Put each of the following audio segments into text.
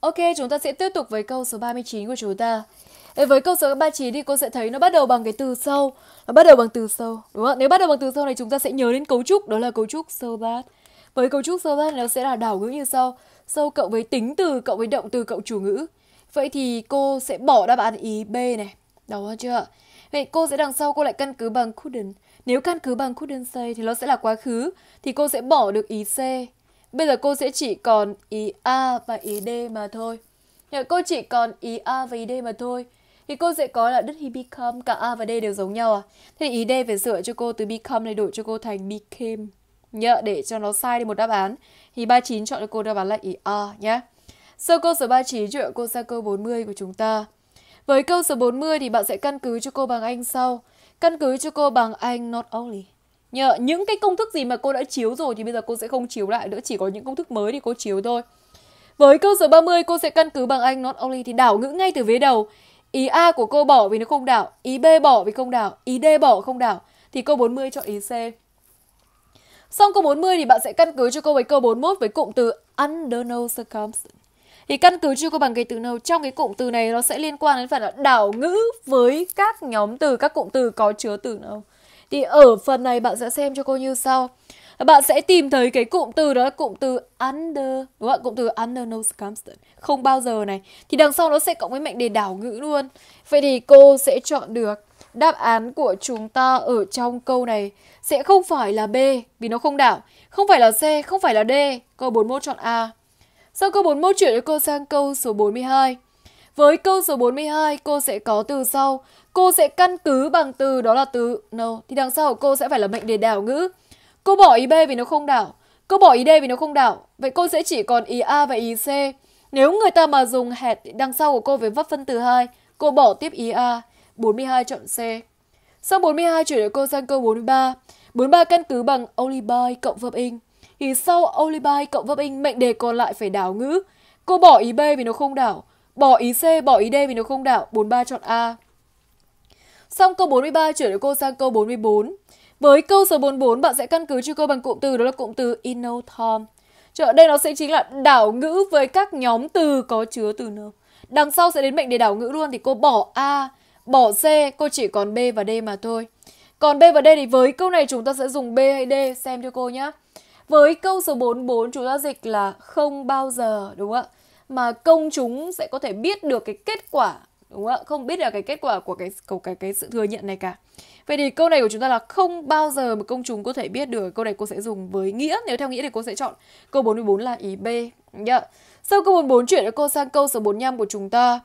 Ok, chúng ta sẽ tiếp tục với câu số 39 của chúng ta. với câu số 39 thì cô sẽ thấy nó bắt đầu bằng cái từ sâu. Nó bắt đầu bằng từ sâu, đúng không? Nếu bắt đầu bằng từ sâu này chúng ta sẽ nhớ đến cấu trúc, đó là cấu trúc so that. Với cấu trúc so that nó sẽ là đảo ngữ như sau. Sâu cộng với tính từ cộng với động từ cộng chủ ngữ. Vậy thì cô sẽ bỏ đáp án ý B này. Đó chưa? Vậy cô sẽ đằng sau cô lại căn cứ bằng couldn't. Nếu căn cứ bằng couldn't say thì nó sẽ là quá khứ. Thì cô sẽ bỏ được ý C. Bây giờ cô sẽ chỉ còn ý A và ý D mà thôi. Cô chỉ còn ý A và ý D mà thôi. Thì cô sẽ có là did he become, cả A và D đều giống nhau à? Thế thì ý D phải sửa cho cô từ become này đổi cho cô thành became. Nhớ để cho nó sai đi một đáp án. Thì 39 chọn cho cô đáp án là ý A nhé. Sau câu số 39 chuyện cô sang câu 40 của chúng ta. Với câu số 40 thì bạn sẽ căn cứ cho cô bằng Anh sau. Căn cứ cho cô bằng Anh not only. Nhờ những cái công thức gì mà cô đã chiếu rồi thì bây giờ cô sẽ không chiếu lại nữa, chỉ có những công thức mới thì cô chiếu thôi. Với câu số 30, cô sẽ căn cứ bằng Anh not only thì đảo ngữ ngay từ vế đầu. Ý A của cô bỏ vì nó không đảo, ý B bỏ vì không đảo, ý D bỏ không đảo. Thì câu 40 chọn ý C. Xong câu 40 thì bạn sẽ căn cứ cho cô với câu 41 với cụm từ under no circumstance. Thì căn cứ cho cô bằng cái từ nào trong cái cụm từ này nó sẽ liên quan đến phần đảo ngữ với các nhóm từ, các cụm từ có chứa từ no. Thì ở phần này bạn sẽ xem cho cô như sau. Bạn sẽ tìm thấy cái cụm từ đó là cụm từ under, đúng không? Cụm từ under no circumstance, không bao giờ này. Thì đằng sau nó sẽ cộng với mệnh đề đảo ngữ luôn. Vậy thì cô sẽ chọn được đáp án của chúng ta ở trong câu này sẽ không phải là B vì nó không đảo, không phải là C, không phải là D. Câu 41 chọn A. Sau câu 41 chuyển cho cô sang câu số 42. Với câu số 42, cô sẽ có từ sau. Cô sẽ căn cứ bằng từ đó là từ no. Thì đằng sau cô sẽ phải là mệnh đề đảo ngữ. Cô bỏ ý B vì nó không đảo. Cô bỏ ý D vì nó không đảo. Vậy cô sẽ chỉ còn ý A và ý C. Nếu người ta mà dùng hẹt đằng sau của cô với vấp phân từ 2, cô bỏ tiếp ý A. 42 chọn C. Sau 42 chuyển đến cô sang câu 43. 43 căn cứ bằng only by cộng verb in. Thì sau only by cộng verb in, mệnh đề còn lại phải đảo ngữ. Cô bỏ ý B vì nó không đảo. Bỏ ý C, bỏ ý D vì nó không đảo. 43 chọn A. Xong câu 43 chuyển đến cô sang câu 44. Với câu số 44, bạn sẽ căn cứ cho câu bằng cụm từ, đó là cụm từ Innothom. Ở đây nó sẽ chính là đảo ngữ với các nhóm từ có chứa từ nào Đằng sau sẽ đến mệnh đề đảo ngữ luôn thì cô bỏ A, bỏ C, cô chỉ còn B và D mà thôi. Còn B và D thì với câu này chúng ta sẽ dùng B hay D xem cho cô nhé. Với câu số 44 chúng ta dịch là không bao giờ đúng không ạ? mà công chúng sẽ có thể biết được cái kết quả đúng không ạ không biết được cái kết quả của cái của cái cái sự thừa nhận này cả vậy thì câu này của chúng ta là không bao giờ mà công chúng có thể biết được câu này cô sẽ dùng với nghĩa nếu theo nghĩa thì cô sẽ chọn câu 44 là ý B nhá dạ. sau câu 44 chuyển cho cô sang câu số 45 của chúng ta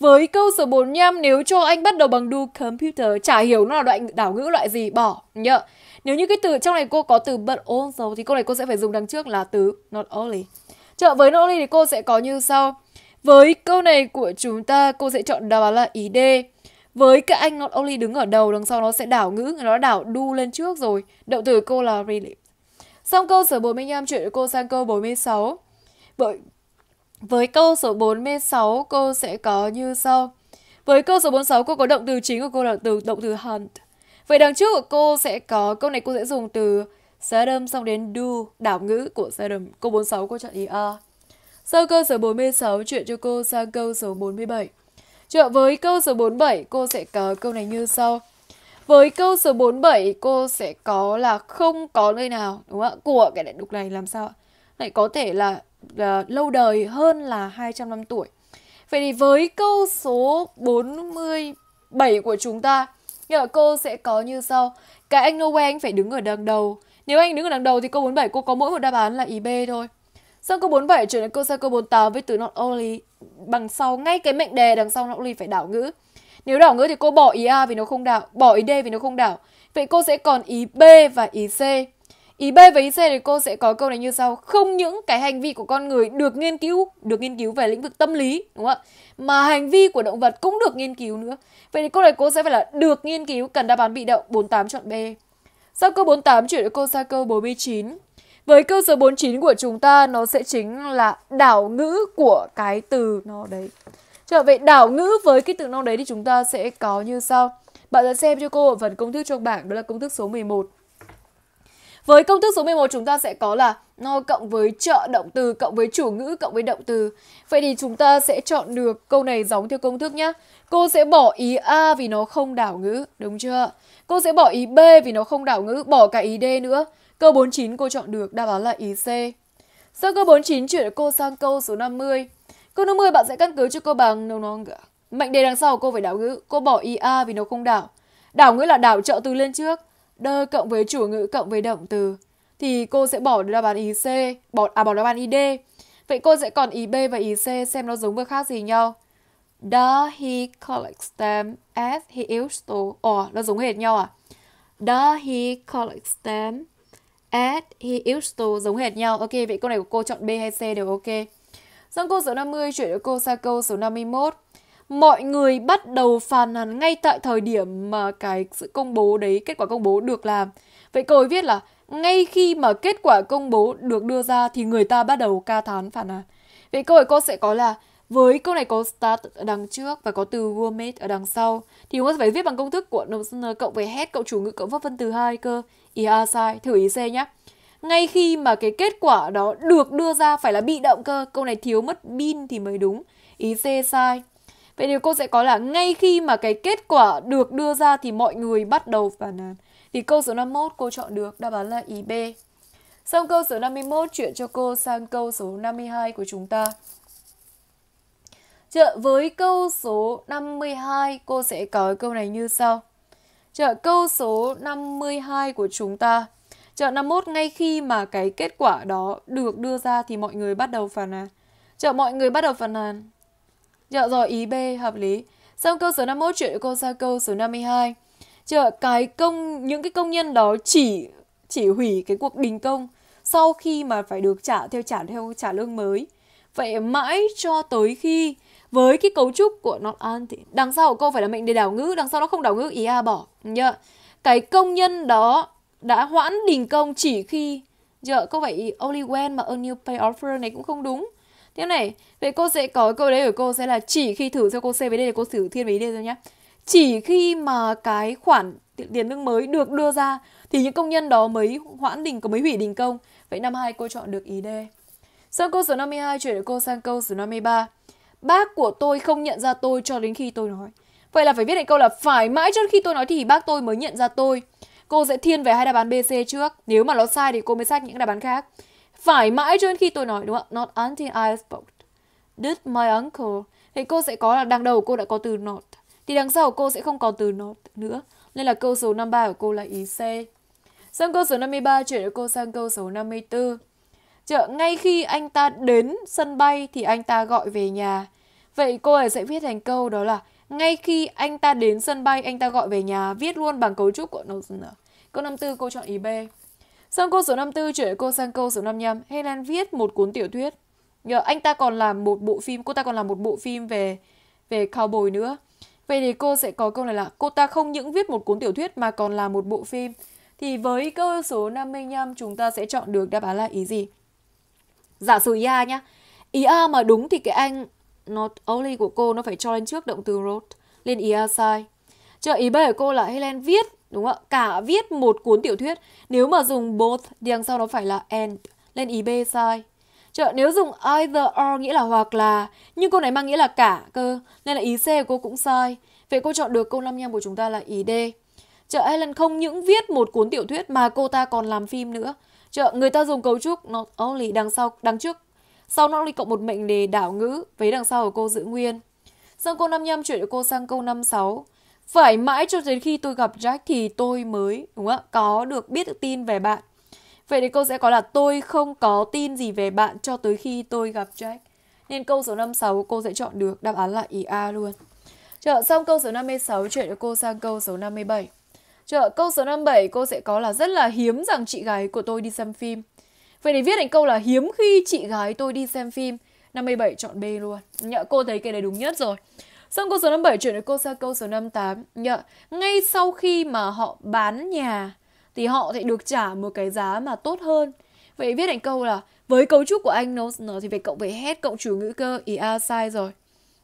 với câu số 45 nếu cho anh bắt đầu bằng do computer chả hiểu nó là đoạn đảo ngữ loại gì bỏ nhá dạ. nếu như cái từ trong này cô có từ but also thì câu này cô sẽ phải dùng đằng trước là từ not only Chọn với nỗ lực thì cô sẽ có như sau. Với câu này của chúng ta, cô sẽ chọn đáp án là ý D. Với các anh not only đứng ở đầu, đằng sau nó sẽ đảo ngữ, nó đảo đu lên trước rồi. Động từ cô là really. Xong câu số 45 chuyển cô sang câu 46. Bởi với câu số 46 cô sẽ có như sau. Với câu số 46 cô có động từ chính của cô là từ động từ hunt. Vậy đằng trước của cô sẽ có câu này cô sẽ dùng từ Sodom xong đến du đảo ngữ của Sodom. Câu 46 cô chọn ý A. Sau câu số 46 chuyện cho cô sang câu số 47. Trợ với câu số 47 cô sẽ có câu này như sau. Với câu số 47 cô sẽ có là không có nơi nào đúng không ạ? Của cái đại đục này làm sao ạ? Lại có thể là, là ờ, lâu đời hơn là 200 năm tuổi. Vậy thì với câu số 47 của chúng ta, thì cô sẽ có như sau. Cái anh Noel anh phải đứng ở đằng đầu. Nếu anh đứng ở đằng đầu thì câu 47 cô có mỗi một đáp án là ý B thôi. Sang câu 47 chuyển đến câu sang câu 48 với từ not only bằng sau ngay cái mệnh đề đằng sau not only phải đảo ngữ. Nếu đảo ngữ thì cô bỏ ý A vì nó không đảo, bỏ ý D vì nó không đảo. Vậy cô sẽ còn ý B và ý C. Ý B và ý C thì cô sẽ có câu này như sau. Không những cái hành vi của con người được nghiên cứu, được nghiên cứu về lĩnh vực tâm lý, đúng không ạ? Mà hành vi của động vật cũng được nghiên cứu nữa. Vậy thì câu này cô sẽ phải là được nghiên cứu, cần đáp án bị động, 48 chọn B. Sao cơ 48 chuyển đến cô sang cơ 49. Với câu số 49 của chúng ta nó sẽ chính là đảo ngữ của cái từ nó đấy. Trở vậy đảo ngữ với cái từ nó đấy thì chúng ta sẽ có như sau. Bạn đã xem cho cô ở phần công thức trong bảng đó là công thức số 11. Với công thức số 11 chúng ta sẽ có là nó cộng với trợ động từ cộng với chủ ngữ cộng với động từ. Vậy thì chúng ta sẽ chọn được câu này giống theo công thức nhé. Cô sẽ bỏ ý A vì nó không đảo ngữ, đúng chưa? Cô sẽ bỏ ý B vì nó không đảo ngữ, bỏ cả ý D nữa. Câu 49 cô chọn được đáp án là ý C. Sau câu 49 chuyển cô sang câu số 50. Câu 50 bạn sẽ căn cứ cho cô bằng no no mệnh đề đằng sau cô phải đảo ngữ, cô bỏ ý A vì nó không đảo. Đảo ngữ là đảo trợ từ lên trước đơ cộng với chủ ngữ cộng với động từ thì cô sẽ bỏ đáp án ý C, bỏ à bỏ đáp án ý D. Vậy cô sẽ còn ý B và ý C xem nó giống với khác gì nhau. Does he collect them as he used to? Ồ, nó giống hệt nhau à? Does he collect them as he used to? Giống hệt nhau. Ok, vậy câu này của cô chọn B hay C đều ok. Xong câu số 50 chuyển đến cô sang câu số 51 mọi người bắt đầu phàn nàn ngay tại thời điểm mà cái sự công bố đấy, kết quả công bố được làm. Vậy cô ấy viết là ngay khi mà kết quả công bố được đưa ra thì người ta bắt đầu ca thán phản nàn. Vậy câu hỏi cô sẽ có là với câu này có start ở đằng trước và có từ roommate ở đằng sau thì chúng ta phải viết bằng công thức của Dobson cộng với head cậu chủ ngữ cộng vấp phân từ hai cơ. Ý A sai, thử ý C nhé. Ngay khi mà cái kết quả đó được đưa ra phải là bị động cơ, câu này thiếu mất bin thì mới đúng. Ý C sai. Vậy thì cô sẽ có là ngay khi mà cái kết quả được đưa ra thì mọi người bắt đầu phản nàn. Thì câu số 51 cô chọn được đáp án là ý B. Xong câu số 51 chuyển cho cô sang câu số 52 của chúng ta. Chợ với câu số 52 cô sẽ có câu này như sau. Chợ câu số 52 của chúng ta. Chợ 51 ngay khi mà cái kết quả đó được đưa ra thì mọi người bắt đầu phản nàn. Chợ mọi người bắt đầu phản nàn. Dạ rồi, ý B, hợp lý. Xong câu số 51 chuyển cô ra câu số 52. Chờ cái công những cái công nhân đó chỉ chỉ hủy cái cuộc đình công sau khi mà phải được trả theo trả theo trả lương mới. Vậy mãi cho tới khi với cái cấu trúc của not an thì đằng sau của cô phải là mệnh đề đảo ngữ, đằng sau nó không đảo ngữ ý a bỏ. dạ Cái công nhân đó đã hoãn đình công chỉ khi dạ có vậy only when mà a new pay offer này cũng không đúng Tiếp này, vậy cô sẽ có câu đấy của cô sẽ là chỉ khi thử cho cô C với D là cô thử thiên với D thôi nhé. Chỉ khi mà cái khoản tiền lương mới được đưa ra thì những công nhân đó mới hoãn đình có mới hủy đình công. Vậy năm 2 cô chọn được ý D. sau câu số 52 chuyển cô sang câu số 53. Bác của tôi không nhận ra tôi cho đến khi tôi nói. Vậy là phải viết lại câu là phải mãi cho đến khi tôi nói thì bác tôi mới nhận ra tôi. Cô sẽ thiên về hai đáp án BC trước. Nếu mà nó sai thì cô mới sát những đáp án khác. Phải mãi cho đến khi tôi nói đúng không ạ? Not until I spoke. Did my uncle. Thì cô sẽ có là đằng đầu cô đã có từ not. Thì đằng sau cô sẽ không có từ not nữa. Nên là câu số 53 của cô là ý C. Sang câu số 53 chuyển cho cô sang câu số 54. Chợ ngay khi anh ta đến sân bay thì anh ta gọi về nhà. Vậy cô ấy sẽ viết thành câu đó là ngay khi anh ta đến sân bay anh ta gọi về nhà viết luôn bằng cấu trúc của nó. Câu 54 cô chọn ý B. Sang cô số 54 chuyển cô sang câu số 55, Helen viết một cuốn tiểu thuyết. Nhờ anh ta còn làm một bộ phim, cô ta còn làm một bộ phim về về cowboy nữa. Vậy thì cô sẽ có câu này là cô ta không những viết một cuốn tiểu thuyết mà còn làm một bộ phim. Thì với câu số 55 chúng ta sẽ chọn được đáp án là ý gì? Giả sử ya nhá. Ý a mà đúng thì cái anh not only của cô nó phải cho lên trước động từ wrote lên ý a sai. Chờ ý b của cô là Helen viết đúng không ạ? Cả viết một cuốn tiểu thuyết. Nếu mà dùng both thì đằng sau nó phải là and lên ý B sai. Chợ nếu dùng either or nghĩa là hoặc là, nhưng cô này mang nghĩa là cả cơ, nên là ý C của cô cũng sai. Vậy cô chọn được câu 55 của chúng ta là ý D. Chợ Helen không những viết một cuốn tiểu thuyết mà cô ta còn làm phim nữa. Chợ người ta dùng cấu trúc not only đằng sau đằng trước sau nó only cộng một mệnh đề đảo ngữ, với đằng sau của cô giữ nguyên. Xong câu nhâm chuyển cho cô sang câu 56. Phải mãi cho đến khi tôi gặp Jack thì tôi mới, đúng không có được biết được tin về bạn. Vậy thì câu sẽ có là tôi không có tin gì về bạn cho tới khi tôi gặp Jack. Nên câu số 56 cô sẽ chọn được đáp án là ý A luôn. Chọn xong câu số 56 chuyển cho cô sang câu số 57. Chợ câu số 57 cô sẽ có là rất là hiếm rằng chị gái của tôi đi xem phim. Vậy để viết thành câu là hiếm khi chị gái tôi đi xem phim. 57 chọn B luôn. Nhỡ cô thấy cái đấy đúng nhất rồi. Xong câu số 57 chuyển đến cô sang câu số 58. Nhờ, ngay sau khi mà họ bán nhà thì họ sẽ được trả một cái giá mà tốt hơn. Vậy viết thành câu là với cấu trúc của anh nó, nó thì phải cộng với hết cộng chủ ngữ cơ ý a sai rồi.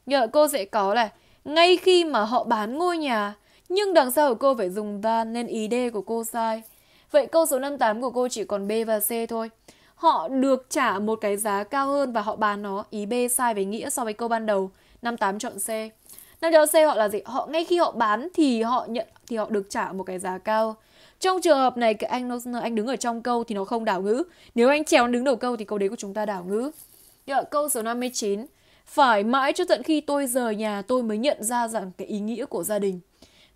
Nhờ cô sẽ có là ngay khi mà họ bán ngôi nhà nhưng đằng sau của cô phải dùng van nên ý D của cô sai. Vậy câu số 58 của cô chỉ còn B và C thôi. Họ được trả một cái giá cao hơn và họ bán nó. Ý B sai về nghĩa so với câu ban đầu. 58 chọn C. Năm chọn C họ là gì? Họ ngay khi họ bán thì họ nhận thì họ được trả một cái giá cao. Trong trường hợp này cái anh anh đứng ở trong câu thì nó không đảo ngữ. Nếu anh trèo đứng đầu câu thì câu đấy của chúng ta đảo ngữ. Được, câu số 59. Phải mãi cho tận khi tôi rời nhà tôi mới nhận ra rằng cái ý nghĩa của gia đình.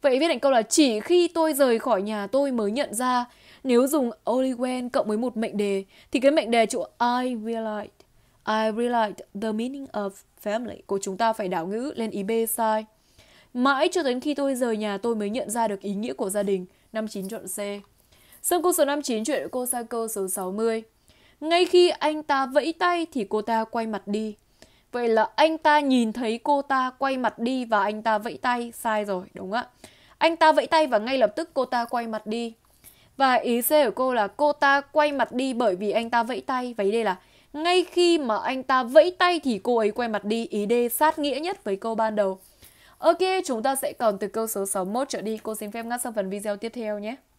Vậy viết thành câu là chỉ khi tôi rời khỏi nhà tôi mới nhận ra. Nếu dùng only when cộng với một mệnh đề thì cái mệnh đề chỗ I will I realized the meaning of family của chúng ta phải đảo ngữ lên ý B sai. Mãi cho đến khi tôi rời nhà tôi mới nhận ra được ý nghĩa của gia đình. 59 chọn C. Xong cô số 59 chuyện cô sa cơ số 60. Ngay khi anh ta vẫy tay thì cô ta quay mặt đi. Vậy là anh ta nhìn thấy cô ta quay mặt đi và anh ta vẫy tay. Sai rồi, đúng ạ. Anh ta vẫy tay và ngay lập tức cô ta quay mặt đi. Và ý C của cô là cô ta quay mặt đi bởi vì anh ta vẫy tay. Vậy đây là ngay khi mà anh ta vẫy tay thì cô ấy quay mặt đi, ý đê sát nghĩa nhất với câu ban đầu. Ok, chúng ta sẽ còn từ câu số 61 trở đi. Cô xin phép ngắt sang phần video tiếp theo nhé.